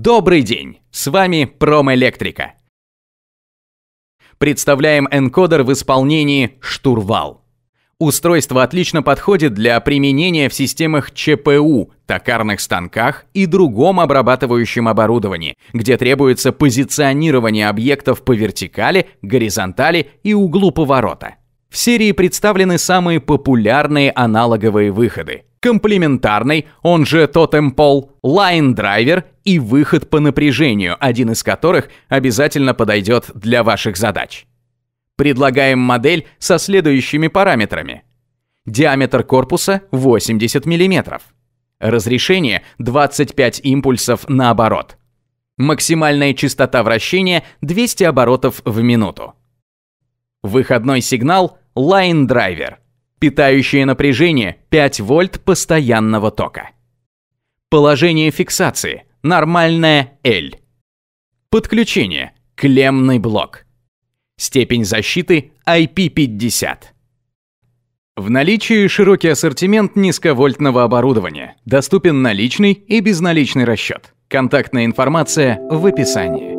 Добрый день! С вами Промэлектрика. Представляем энкодер в исполнении «Штурвал». Устройство отлично подходит для применения в системах ЧПУ, токарных станках и другом обрабатывающем оборудовании, где требуется позиционирование объектов по вертикали, горизонтали и углу поворота. В серии представлены самые популярные аналоговые выходы. Комплементарный, он же тотем пол, лайн-драйвер и выход по напряжению, один из которых обязательно подойдет для ваших задач. Предлагаем модель со следующими параметрами. Диаметр корпуса 80 мм. Разрешение 25 импульсов на оборот. Максимальная частота вращения 200 оборотов в минуту. Выходной сигнал – лайн-драйвер. Питающее напряжение – 5 вольт постоянного тока. Положение фиксации – нормальное L. Подключение – клеммный блок. Степень защиты – IP50. В наличии широкий ассортимент низковольтного оборудования. Доступен наличный и безналичный расчет. Контактная информация в описании.